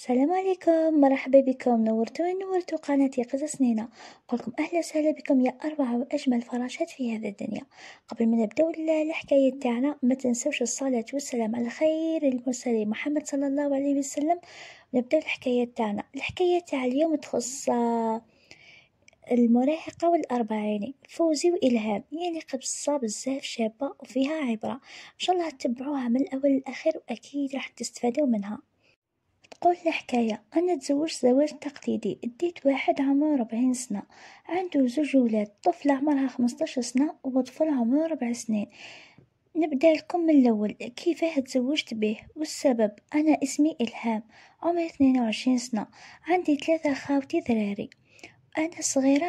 السلام عليكم مرحبا بكم نورتوني نورتو قناتي قصص نينا نقولكم اهلا وسهلا بكم يا اروع واجمل فراشات في هذا الدنيا قبل ما نبداو الحكايه تاعنا ما تنسوش الصلاه والسلام على خير المرسلين محمد صلى الله عليه وسلم نبداو الحكايه تاعنا الحكايه تاع اليوم تخص آه، المراهقة والأربعيني فوزي وإلهام يعني قصة بزاف شابة وفيها عبرة إن شاء الله تتبعوها من الأول للأخير وأكيد راح تستفادوا منها تقول الحكاية أنا تزوجت زواج تقليدي اديت واحد عمره ربعين سنة عنده زوج ولاد طفلة عمرها خمستاش سنة وطفل عمره ربع سنين نبدأ لكم من الأول كيفاه تزوجت به والسبب أنا اسمي إلهام عمري اثنين وعشرين سنة عندي ثلاثة خاوتي ذراري أنا صغيرة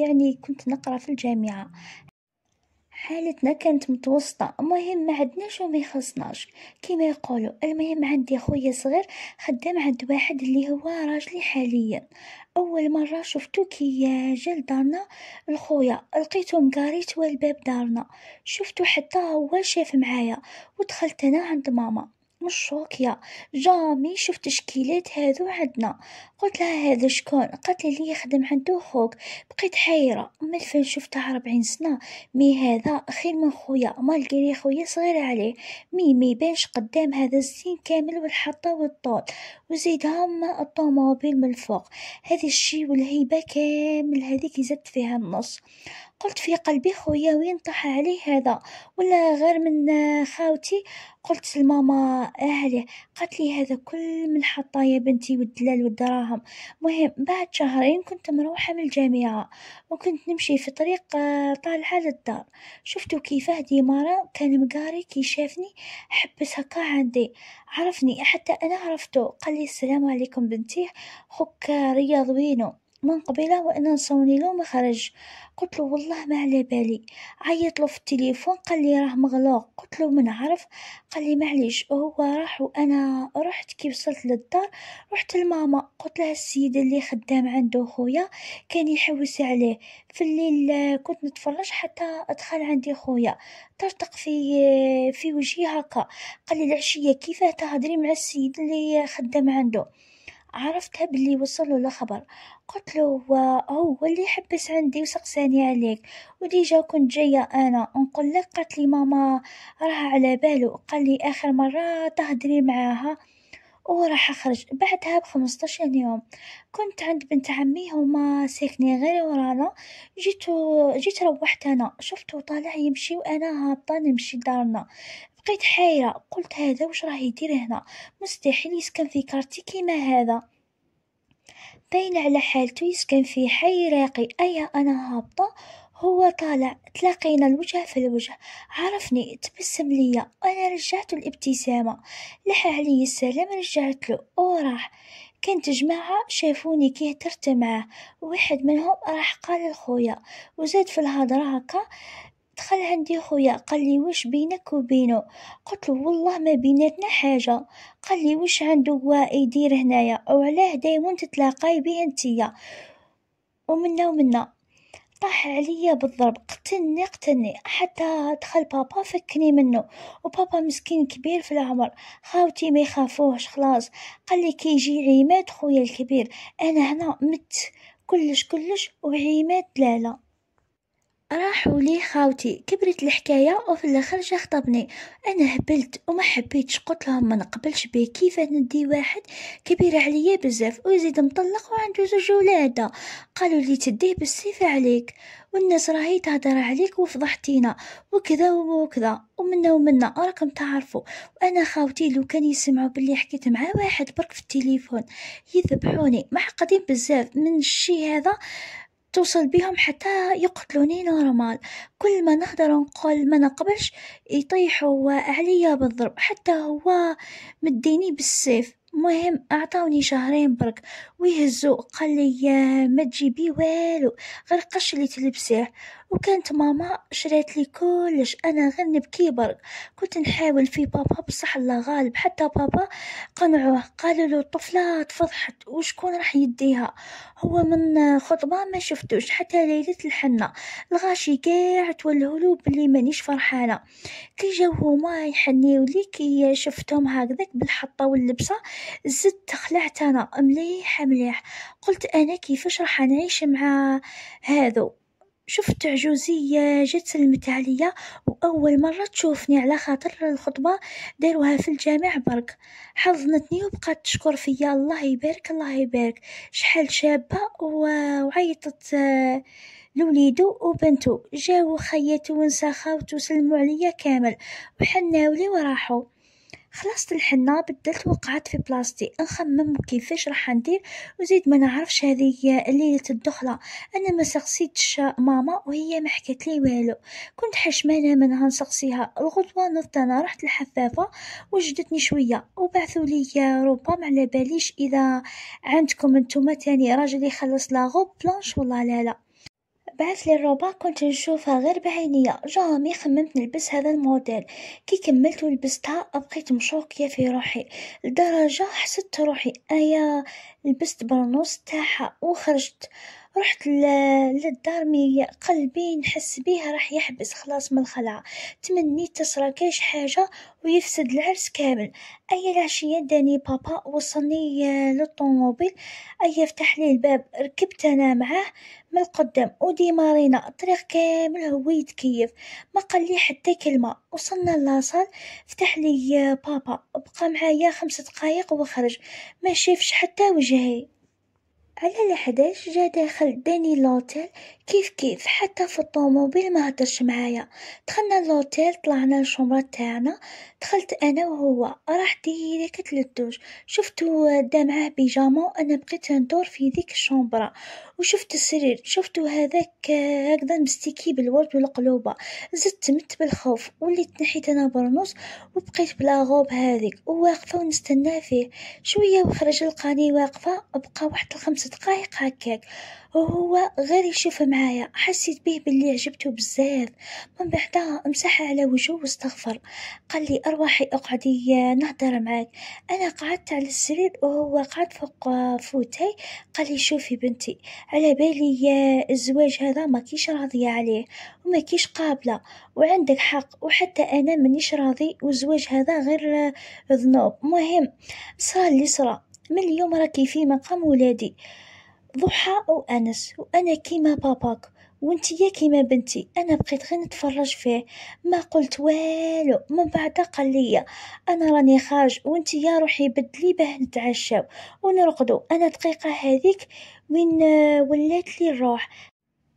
يعني كنت نقرأ في الجامعة حالتنا كانت متوسطة المهم ما عندناش وما يخصناش كما يقولوا المهم عندي خويا صغير خدام عند واحد اللي هو راجلي حاليا اول مرة شفتو كي جا لدارنا الخويا لقيتو مقاري توا دارنا شفتو حتى هو شاف معايا ودخلت انا عند ماما مش راضية جامي شوف تشكيلات هذو عندنا قلت لها هذا شكون قالت لي يخدم عندو خوك بقيت حيرة من فين شفتها ربعين سنة مي هذا خير من خويا مالقري خويا صغير عليه مي مي بينش قدام هذا الزين كامل والحطة والطول وزيدها ما الطوموبيل من الفوق هذا الشي والهيبة كامل هذيك زدت فيها النص. قلت في قلبي خويا وين طاح عليه هذا ولا غير من خاوتي قلت لماما اهله قالت لي هذا كل من حطاه يا بنتي والدلال والدراهم مهم بعد شهرين كنت مروحة من الجامعة وكنت نمشي في طريق طالعة للدار شفتو كيفاه ديمارة كان مقاري كي شافني حبس هكا عندي عرفني حتى انا عرفته قال لي السلام عليكم بنتي خوك رياض وينو من قبيله وأنا نصوني له ما قلت له والله ما على بالي عيط له في التليفون قال لي راه مغلوق قلت له ما نعرف قال لي معليش هو راح وانا رحت كي وصلت للدار رحت لماما قلت لها السيد اللي خدام عنده خويا كان يحوس عليه في الليل كنت نتفرج حتى ادخل عندي خويا طرطق في في وجهي هكا قال لي العشيه كيفاه تهضري مع السيد اللي خدام عنده عرفتها بلي وصلو الخبر قلت له هو اللي حبس عندي وسقساني عليك وديجا كنت جايه انا نقول لك قالت لي ماما راه على بالو قال لي اخر مره تهدري معاها وراح اخرج بعدها بخمسطاشر يوم كنت عند بنت عمي هما ساكنين غير ورانا جيت جيت روحت انا شفته طالع يمشي وانا هابطه نمشي دارنا بقيت حايرة قلت هذا واش راه يدير هنا مستحيل يسكن في كارتي كيما هذا باين على حالته يسكن في حي راقي ايا انا هابطة هو طالع تلاقينا الوجه في الوجه عرفني تبسم ليا أنا رجعت الابتسامة لح علي السلام رجعت له وراح كانت جماعة شافوني كي هترت معاه واحد منهم راح قال لخويا وزاد في الهضرة هكا دخل عندي خويا قال لي واش بينك وبينه قلت له والله ما بيناتنا حاجه قال لي واش عنده يدير هنايا علاه دايما تتلاقاي بيه انتيا ومنا ومنا طاح عليا بالضرب قتلني قتلني حتى دخل بابا فكني منه وبابا مسكين كبير في العمر خاوتي ما يخافوهش خلاص قال لي كيجي عماد خويا الكبير انا هنا مت كلش كلش وعماد لالا راحوا لي خاوتي كبرت الحكاية وفي الاخر جا خطبني انا هبلت وما حبيتش قلت لهم ما نقبلش به كيف ندي واحد كبير عليا بزاف ويزيد مطلق وعنده زوج ولادة قالوا لي تديه بالسيف عليك والناس راهي تهدر عليك وفضحتينا وكذا وكذا ومنا ومنا راكم تعرفوا وانا خاوتي لو كان يسمعوا باللي حكيت مع واحد برك في التليفون يذبحوني معقدين بزاف من الشي هذا توصل بهم حتى يقتلوني رمال كل ما نهدر نقول ما نقبلش يطيحوا عليا بالضرب حتى هو مديني بالسيف مهم اعطوني شهرين برك ويهزو قال لي ما تجيبي والو غير قش اللي تلبسيه وكانت ماما شريت لي كلش أنا غير نبكي برك كنت نحاول في بابا بصح الله غالب حتى بابا قنعوه قالوا له الطفلة تفضحت وشكون راح يديها هو من خطبة ما شفتوش حتى ليلة الحنة الغاشي كاع له بلي مانيش فرحانة كي جاو هما يحنيو لي كي شفتهم هكذاك بالحطة واللبسة زدت خلعت أنا مليح مليح قلت أنا كيفاش راح نعيش مع هذو شفت عجوزية جات سلمت عليا وأول مرة تشوفني على خاطر الخطبة داروها في الجامع برك حضنتني وبقات تشكر فيا الله يبارك الله يبارك شحال شابة وعيطت آه، لوليدو وبنتو جاو خياتو ونسا خاوتو سلموا عليا كامل وحناولي وراحو خلصت الحنة بدلت وقعت في بلاصتي نخمم كيفاش راح ندير وزيد ما نعرفش هذه ليلة الدخلة انا ما سقسيتش ماما وهي ما حكت لي والو كنت حشمانة منها نسقسيها الغدوة نضت انا رحت الحفافة وجدتني شوية وبعثوا لي روبا ما على باليش اذا عندكم انتم تاني راجل يخلص لا غوب بلانش والله لا لا بعث لي الروبا كنت نشوفها غير بعينيا جامي خممت نلبس هذا الموديل كي كملت ولبستها بقيت مشوقية في روحي لدرجة حسدت روحي ايا لبست برنوس تاعها وخرجت رحت للدار مي قلبي نحس بيها راح يحبس خلاص من الخلعة تمنيت تصرى كاش حاجة ويفسد العرس كامل ايا العشية داني بابا وصلني آه، للطوموبيل ايا يفتح لي الباب ركبت انا معاه من القدام ودي مارينا الطريق كامل هو يتكيف ما قال لي حتى كلمة وصلنا لاصال فتح لي آه، بابا بقى معايا خمس دقايق وخرج ما شافش حتى وجه रहे على الحداش جا داخل داني لوتيل كيف كيف حتى في الطوموبيل ما هدرش معايا دخلنا لوتيل طلعنا للشومبرا تاعنا دخلت انا وهو راح ديريكت للدوش شفتو دا معاه بيجاما انا بقيت ندور في ذيك الشومبرا وشفت السرير شفتو هذاك هكذا مستيكي بالورد والقلوبة زدت مت بالخوف وليت نحيت انا برنوس وبقيت بلا غوب هذيك وواقفه ونستنى فيه شويه وخرج لقاني واقفه بقى واحد الخمسة دقايق هكاك وهو غير يشوف معايا حسيت بيه باللي عجبته بزاف من بعدها مسح على وجهه واستغفر قال لي أرواحي اقعدي نهضر معاك أنا قعدت على السرير وهو قعد فوق فوتي قال لي شوفي بنتي على بالي الزواج هذا ما كيش راضية عليه وما كيش قابلة وعندك حق وحتى أنا منيش راضي والزواج هذا غير ذنوب مهم صار اللي صرا من اليوم راكي في مقام ولادي ضحى وانس وانا كيما باباك يا كيما بنتي انا بقيت غير نتفرج فيه ما قلت والو من بعد قال لي انا راني خارج يا روحي بدلي باه نتعشاو ونرقدو انا دقيقه هذيك وين آه، ولات لي الروح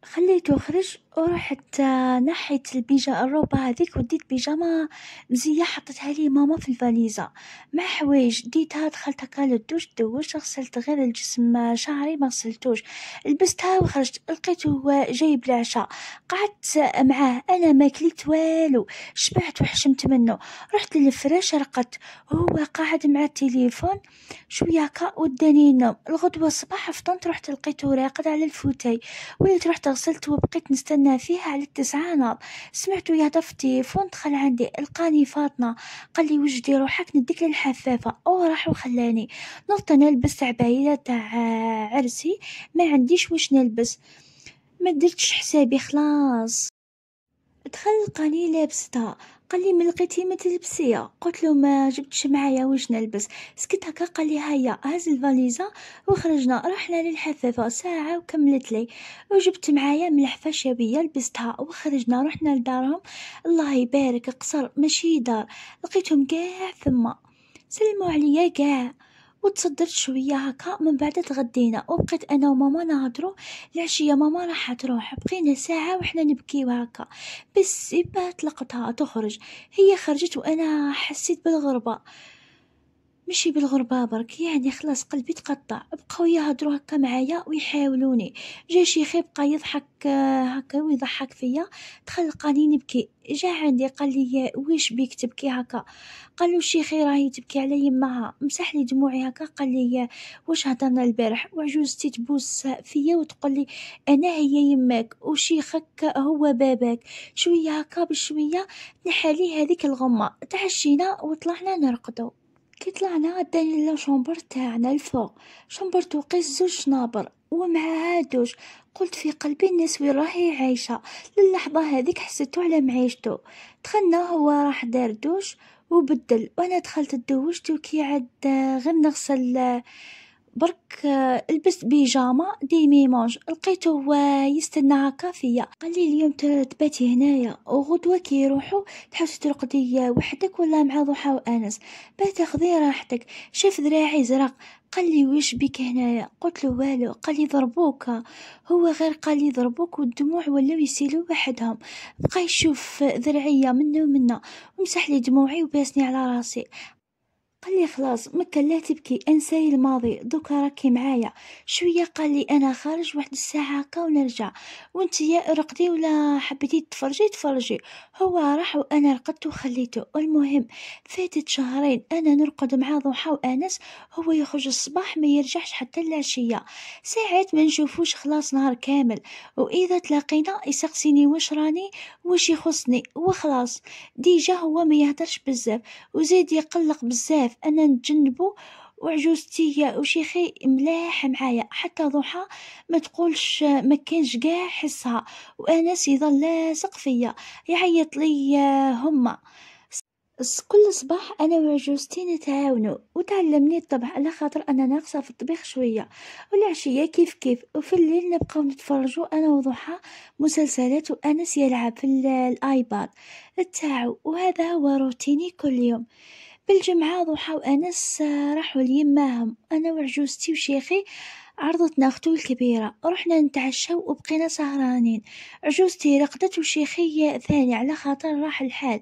خليته خرج ورحت نحيت البيجا الروبة هذيك وديت بيجامة مزية حطتها لي ماما في الفاليزة مع حوايج ديتها دخلت هكا للدوش دوش غسلت غير الجسم شعري ما غسلتوش لبستها وخرجت هو جايب العشاء قعدت معاه انا ما كليت والو شبعت وحشمت منه رحت للفراش رقدت هو قاعد مع التليفون شويه هكا وداني النوم الغدوه الصباح فطنت رحت لقيته راقد على الفوتاي وليت رحت غسلت وبقيت نستنى تمنى فيها على التسعة ناض يا دفتي فون دخل عندي لقاني فاطمة قال لي وش روحك نديك للحفافة أو راح وخلاني نلت نلبس لبست عباية تاع آه، عرسي ما عنديش وش نلبس ما درتش حسابي خلاص دخل لقاني لابستها قال لي من لقيتي ما تلبسيه قلت له ما جبتش معايا واش نلبس سكت هكا قال لي هيا هز الفاليزا وخرجنا رحنا للحفافه ساعه وكملت لي وجبت معايا ملحفه شبيه لبستها وخرجنا رحنا لدارهم الله يبارك قصر ماشي دار لقيتهم كاع ثما سلموا عليا كاع وتصدرت شوية هكا من بعد تغدينا وبقيت أنا وماما نهضرو العشية ماما راح تروح بقينا ساعة وحنا نبكيو هكا بالسبة طلقتها تخرج هي خرجت وأنا حسيت بالغربة ماشي بالغربة برك يعني خلاص قلبي تقطع بقاو يهضروا هكا معايا ويحاولوني جا شيخي بقى يضحك آه، هكا ويضحك فيا تخلقاني نبكي جا عندي قال لي ويش بيك تبكي هكا قالو شيخي راهي تبكي على يمها مسح لي دموعي هكا قال لي واش هضرنا البارح وعجوزتي تبوس فيا وتقول لي انا هي يماك وشيخك هو باباك شويه هكا بشويه نحالي هذيك الغمه تعشينا وطلعنا نرقدو كي طلعنا داني لا شومبر تاعنا الفوق شومبر توقيت زوج نابر ومع هادوش قلت في قلبي الناس وين راهي عايشة للحظة هذيك حسيتو على معيشتو دخلنا هو راح دار دوش وبدل وانا دخلت دوشت وكي عاد غير نغسل برك لبست بيجاما دي ميمونج لقيته يستنى هكا فيا قال لي اليوم تباتي هنايا وغدوة كي يروحوا تحس ترقدي وحدك ولا مع ضحى وانس بات خذي راحتك شاف ذراعي زرق قال لي واش بك هنايا قلت له والو قال لي ضربوك هو غير قال لي ضربوك والدموع ولاو يسيلوا وحدهم بقى يشوف ذرعيه منا ومنه ومسح لي دموعي وباسني على راسي قال لي خلاص مكة لا تبكي انساي الماضي دوكا راكي معايا شوية قال لي انا خارج واحد الساعة هكا ونرجع وانت يا رقدي ولا حبيتي تفرجي تفرجي هو راح وانا رقدت وخليته المهم فاتت شهرين انا نرقد مع ضحى وانس هو يخرج الصباح ما يرجعش حتى العشية ساعات ما نشوفوش خلاص نهار كامل واذا تلاقينا يسقسيني واش راني واش يخصني وخلاص ديجا هو ما يهدرش بزاف وزيد يقلق بزاف بزاف انا نتجنبو وعجوزتي يا وشيخي ملاح معايا حتى ضحى ما تقولش ما كانش كاع حسها وانس يظل لاصق فيا يعيط لي هما كل صباح انا وعجوزتي نتعاونو وتعلمني الطبخ على خاطر انا ناقصه في الطبيخ شويه والعشيه كيف كيف وفي الليل نبقاو نتفرجوا انا وضحى مسلسلات وانس يلعب في الايباد تاعو وهذا هو روتيني كل يوم بالجمعة ضحى وأنس راحوا ليماهم أنا وعجوزتي وشيخي عرضتنا ختو الكبيرة رحنا نتعشاو وبقينا سهرانين عجوزتي رقدت وشيخي ثاني على خاطر راح الحال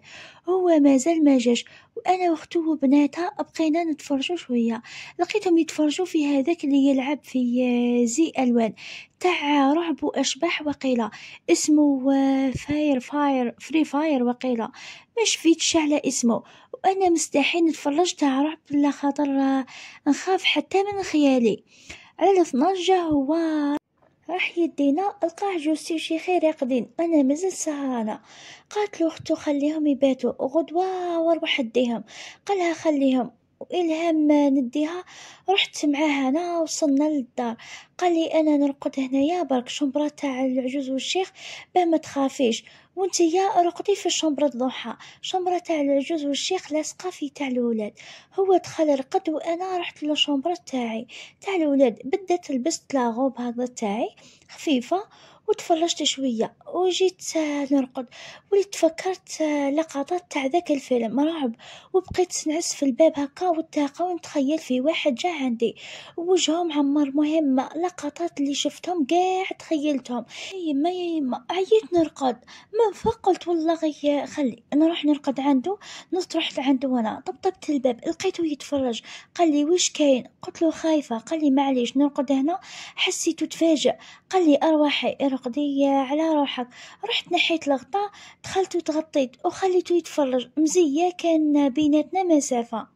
هو مازال ما جاش وانا واختو وبناتها بقينا نتفرجوا شويه لقيتهم يتفرجوا في هذاك اللي يلعب في زي الوان تاع رعب واشباح وقيله اسمه فاير فاير فري فاير وقيله ما شفيتش على اسمه وأنا مستحيل نتفرجت على رعب لا خاطر نخاف حتى من خيالي على جا هو راح يدينا لقى جوسي شيخي راقدين انا مازال سهرانه قالت له اختو خليهم يباتوا غدوه وروح ديهم قالها خليهم والهم نديها رحت معاه انا وصلنا للدار قال لي انا نرقد هنايا برك شومبرا تاع العجوز والشيخ باه ما تخافيش يا رقدي في الشومبرا الضحى شومبرا تاع العجوز والشيخ لاصقه في تاع الولاد هو دخل رقد وانا رحت للشومبرا تاعي تاع الولاد بدات لبست لا غوب تاعي خفيفه وتفرجت شوية وجيت آه، نرقد وليت تفكرت آه، لقطات تاع ذاك الفيلم رعب وبقيت نعس في الباب هكا والتاقة ونتخيل في واحد جا عندي وجهه معمر مهمة لقطات اللي شفتهم قاع تخيلتهم يا يما يا يما عييت نرقد من فوق قلت والله غي خلي نروح نرقد عنده نص رحت عنده وانا طبطبت الباب لقيته يتفرج قال لي وش كاين قلت له خايفة قال لي معليش نرقد هنا حسيته تفاجئ قال لي ارواحي ارقد نقدية على روحك رحت نحيت الغطاء دخلت وتغطيت وخليته يتفرج مزية كان بيناتنا مسافة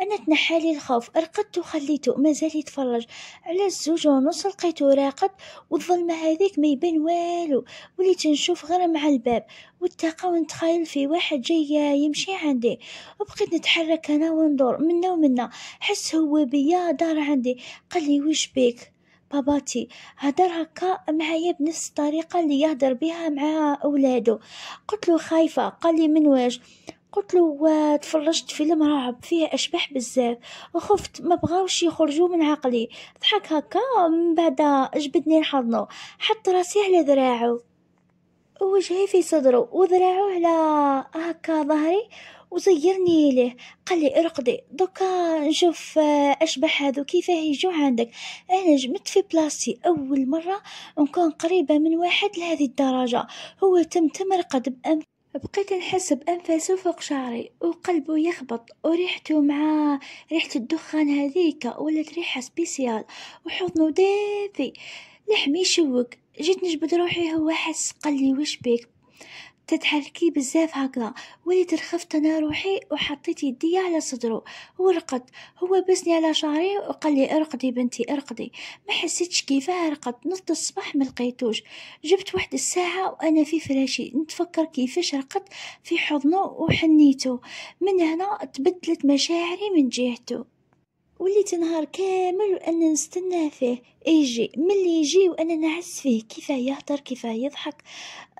أنا تنحالي الخوف رقدت وخليته مازال يتفرج على الزوج ونص لقيته راقد والظلمة هذيك ما يبان والو وليت نشوف غير مع الباب والتاقة ونتخيل في واحد جاي يمشي عندي وبقيت نتحرك أنا وندور منا ومنا حس هو بيا دار عندي قال لي وش بيك باباتي هدرها كا معايا بنفس الطريقة اللي يهدر بها مع أولاده قلت له خايفة قال لي من واش قلت له تفرجت فيلم رعب فيه اشباح بزاف وخفت ما بغاوش يخرجوا من عقلي ضحك هكا من بعد جبدني لحضنه حط راسي على ذراعه وجهي في صدره وذراعه على هكا ظهري وزيرني ليه قال لي ارقدي دوكا نشوف آه، اشبح هذو كيفاه يجو عندك انا جمت في بلاصتي اول مره نكون قريبه من واحد لهذه الدرجه هو تم رقد بأم بقيت نحس بأنفاسه فوق شعري وقلبه يخبط وريحته مع ريحة الدخان هذيك ولات ريحة سبيسيال وحضنه دافي لحمي يشوك جيت نجبد روحي هو حس قال لي وش بيك تتحركي بزاف هكذا وليت رخفت انا روحي وحطيت يدي على صدرو ورقد هو بسني على شعري وقال لي ارقدي بنتي ارقدي ما حسيتش كيفاه رقدت نص الصباح ما لقيتوش جبت واحد الساعه وانا في فراشي نتفكر كيفاش رقد في حضنه وحنيته من هنا تبدلت مشاعري من جهته وليت نهار كامل وانا نستنى فيه يجي ملي يجي وانا نعس فيه كيفاه يهضر كيفاه يضحك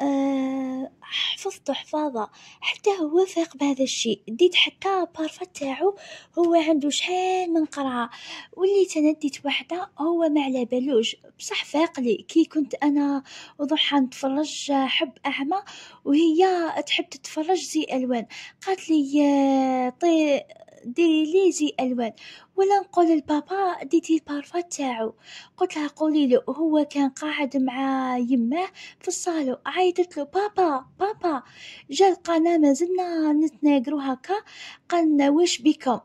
أه حفظته حفاظه حتى هو فاق بهذا الشيء ديت حتى بارفا تاعو هو عنده شحال من قرعه وليت انا ديت وحده هو ما على بالوش بصح فاق لي كي كنت انا وضحى نتفرج حب اعمى وهي تحب تتفرج زي الوان قالت لي آه، طي ديري لي جي الوان ولا نقول لبابا ديتي البارفا تاعو قلت لها قولي له هو كان قاعد مع يماه في الصالو عيطت له بابا بابا جا لقانا مازلنا نتناقرو هكا قالنا واش بكم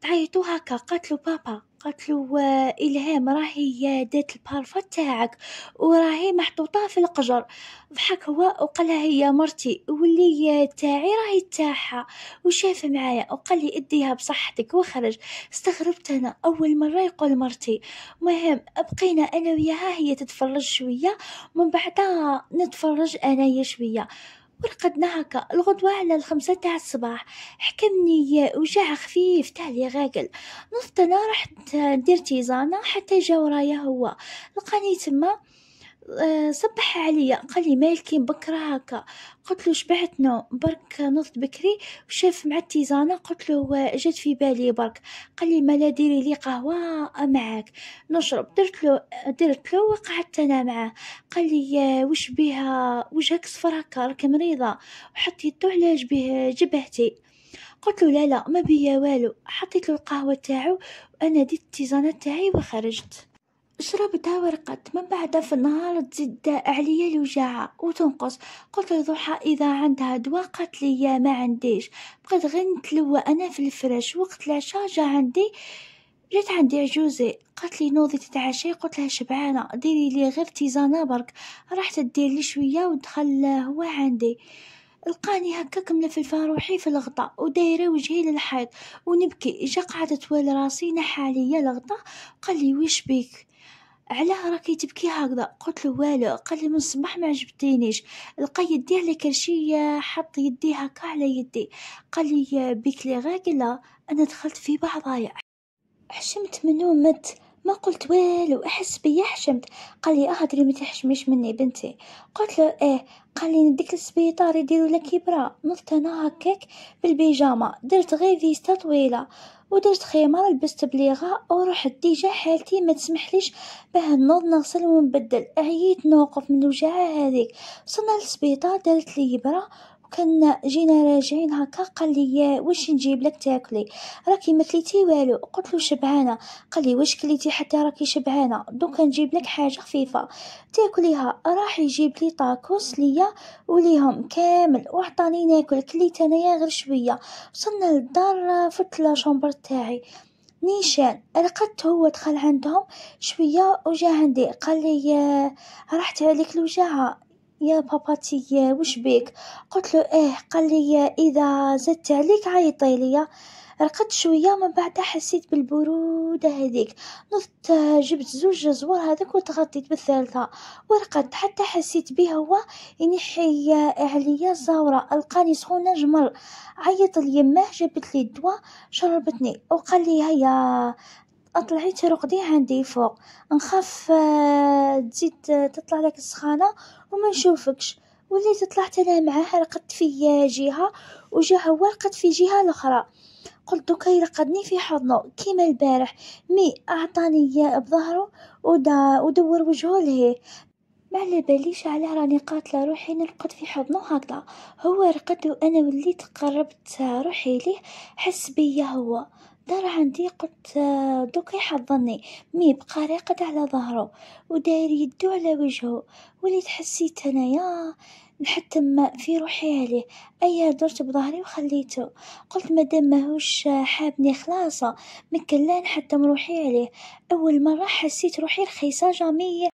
تعيطوا هكا قالت له بابا له إلهام راهي دات البارفا تاعك وراهي محطوطة في القجر ضحك هو وقالها هي مرتي واللي تاعي راهي تاعها وشاف معايا وقال لي اديها بصحتك وخرج استغربت انا اول مرة يقول مرتي مهم بقينا انا وياها هي تتفرج شوية من بعدها نتفرج انايا شوية ورقد نهك الغدوة على الخمسة تاع الصباح حكمني وجع خفيف تاع لي غاقل نضت انا رحت ندير تيزانة حتى جا ورايا هو لقاني تما آه، صبح عليا قال لي مالكي بكرا هكا قلت له شبعت نوم برك نوض بكري وشاف مع التيزانة قلت له آه، جات في بالي برك قال لي مالا ديري لي قهوة آه، معاك نشرب درت له درت له وقعدت انا معاه قال لي وش بيها وجهك صفر هكا راك مريضة وحط يدو على جبه جبهتي قلت له لا لا ما بيا والو حطيت له القهوة تاعو وانا ديت التيزانة تاعي وخرجت شربتها ورقت من بعد في النهار تزيد عليا الوجاعة وتنقص قلت لضحى إذا عندها دواء قالت لي يا ما عنديش بقيت غير نتلوى أنا في الفراش وقت العشاء جا عندي جات عندي عجوزي قالت لي نوضي تتعشي قلت لها شبعانة ديري لي غير تيزانة برك راح تدير لي شوية ودخل هو عندي لقاني هكاك ملفلفة روحي في الغطاء ودايره وجهي للحيط ونبكي جا قعدت طوال راسي نحالي الغطا قال قالي وش بيك علاه راكي تبكي هكذا قلت له والو قال لي من الصباح ما عجبتينيش لقى يدي على كرشي حط يدي هكا على يدي قال لي بيك لي غاكلة انا دخلت في بعضايا حشمت منو مت ما قلت والو أحس بيا حشمت قالي أه أدري متحشميش مني بنتي قلت له إيه قال لي نديك للسبيطار يديروا لك إبرة نضت أنا هكاك بالبيجامة درت غير فيستا طويلة ودرت خيمة لبست بليغة ورحت ديجا حالتي ما تسمحليش باه نوض نغسل ونبدل عييت نوقف من الوجعة هذيك وصلنا للسبيطار دارت لي إبرة وكان جينا راجعين هكا قال لي واش نجيب لك تاكلي راكي ما كليتي والو قلت له شبعانه قال لي واش كليتي حتى راكي شبعانه دوكا نجيب لك حاجه خفيفه تاكليها راح يجيب لي طاكوس ليا وليهم كامل وعطاني ناكل كليت انايا غير شويه وصلنا للدار فت لا شومبر تاعي نيشان لقيت هو دخل عندهم شويه وجا عندي قال لي راحت عليك الوجعه يا باباتي وش بيك قلت له ايه قال لي اذا زدت عليك عيطي لي رقدت شوية من بعدها حسيت بالبرودة هذيك نضت جبت زوج زوار هذاك وتغطيت بالثالثة ورقدت حتى حسيت به هو ينحي عليا زورة لقاني سخونة جمر عيط ليماه جابت لي الدواء شربتني وقال لي هيا طلعت رقدي عندي فوق نخاف آه، تزيد آه، تطلع لك السخانه وما نشوفكش وليت طلعت انا معاه رقدت في جهه وجا هو رقد في جهه اخرى قلت دوكا يرقدني في حضنه كيما البارح مي اعطاني اياه بظهره ودور وجهه ليه ما على باليش علاه راني قاتله روحي نرقد في حضنه هكذا هو رقد وانا وليت قربت روحي ليه حس بيا هو دار عندي قلت آه، دوك يحضني مي بقى راقد على ظهره وداير يدو على وجهه وليت حسيت انايا نحتم في روحي عليه ايا درت بظهري وخليته قلت مادام ماهوش حابني خلاصه مكلان حتى نحتم روحي عليه اول مره حسيت روحي رخيصه جامي